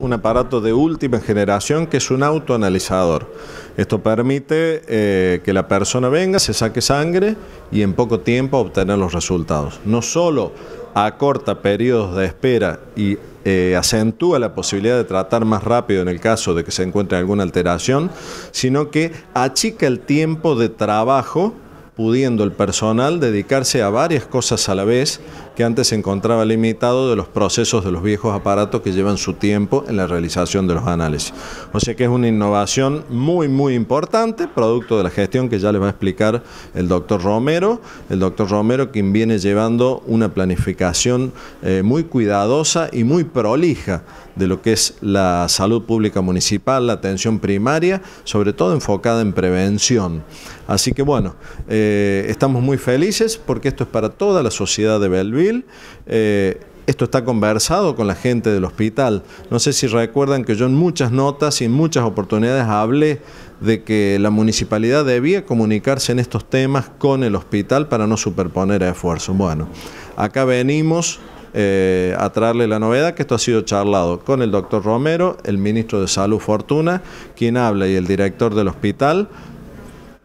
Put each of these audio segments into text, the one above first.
un aparato de última generación que es un autoanalizador. Esto permite eh, que la persona venga, se saque sangre y en poco tiempo obtener los resultados. No solo acorta periodos de espera y eh, acentúa la posibilidad de tratar más rápido en el caso de que se encuentre alguna alteración, sino que achica el tiempo de trabajo pudiendo el personal dedicarse a varias cosas a la vez que antes se encontraba limitado de los procesos de los viejos aparatos que llevan su tiempo en la realización de los análisis. O sea que es una innovación muy, muy importante, producto de la gestión que ya les va a explicar el doctor Romero, el doctor Romero quien viene llevando una planificación eh, muy cuidadosa y muy prolija de lo que es la salud pública municipal, la atención primaria, sobre todo enfocada en prevención. Así que bueno, eh, eh, estamos muy felices porque esto es para toda la sociedad de Belleville. Eh, esto está conversado con la gente del hospital. No sé si recuerdan que yo en muchas notas y en muchas oportunidades hablé de que la municipalidad debía comunicarse en estos temas con el hospital para no superponer esfuerzos. Bueno, acá venimos eh, a traerle la novedad que esto ha sido charlado con el doctor Romero, el ministro de Salud Fortuna, quien habla y el director del hospital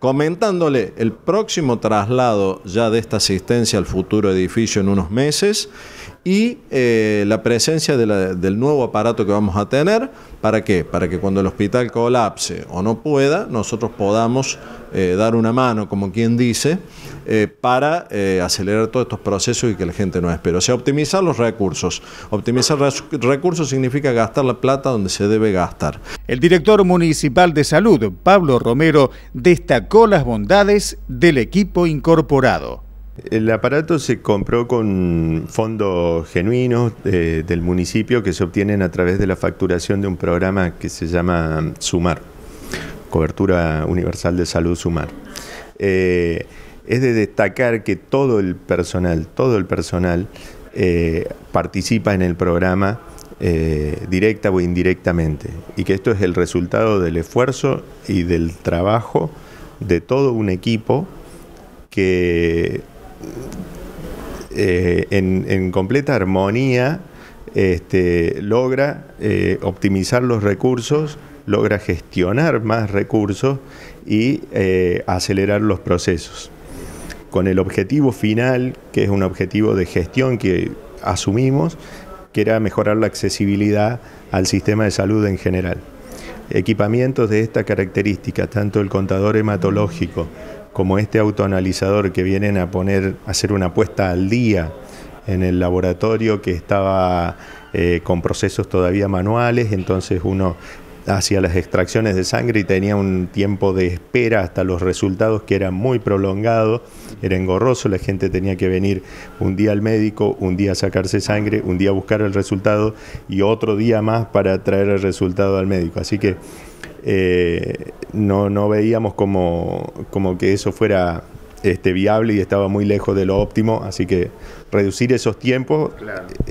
comentándole el próximo traslado ya de esta asistencia al futuro edificio en unos meses y eh, la presencia del nuevo aparato que vamos a tener. ¿Para qué? Para que cuando el hospital colapse o no pueda, nosotros podamos eh, dar una mano, como quien dice, eh, para eh, acelerar todos estos procesos y que la gente no espere. O sea, optimizar los recursos. Optimizar recursos significa gastar la plata donde se debe gastar. El director municipal de salud, Pablo Romero, destacó las bondades del equipo incorporado. El aparato se compró con fondos genuinos eh, del municipio que se obtienen a través de la facturación de un programa que se llama Sumar, Cobertura Universal de Salud Sumar es de destacar que todo el personal, todo el personal eh, participa en el programa eh, directa o indirectamente y que esto es el resultado del esfuerzo y del trabajo de todo un equipo que eh, en, completa armonía este, logra optimizar los recursos, logra gestionar más recursos y acelerar los procesos con el objetivo final, que es un objetivo de gestión que asumimos, que era mejorar la accesibilidad al sistema de salud en general. Equipamientos de esta característica, tanto el contador hematológico como este autoanalizador que vienen a poner, a hacer una apuesta al día en el laboratorio que estaba eh, con procesos todavía manuales, entonces uno hacia las extracciones de sangre y tenía un tiempo de espera hasta los resultados que era muy prolongado, era engorroso, la gente tenía que venir un día al médico, un día a sacarse sangre, un día a buscar el resultado y otro día más para traer el resultado al médico. Así que eh, no, no veíamos como, como que eso fuera este, viable y estaba muy lejos de lo óptimo, así que reducir esos tiempos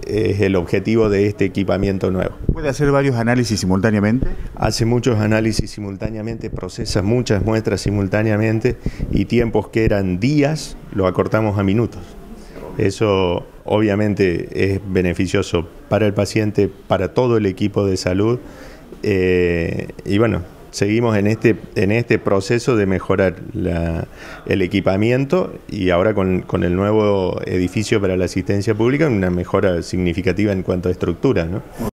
es el objetivo de este equipamiento nuevo. ¿Puede hacer varios análisis simultáneamente? Hace muchos análisis simultáneamente, procesa muchas muestras simultáneamente y tiempos que eran días lo acortamos a minutos. Eso obviamente es beneficioso para el paciente, para todo el equipo de salud eh, y bueno, seguimos en este, en este proceso de mejorar el equipamiento y ahora con, con, el nuevo edificio para la asistencia pública, una mejora significativa en cuanto a estructura. ¿no?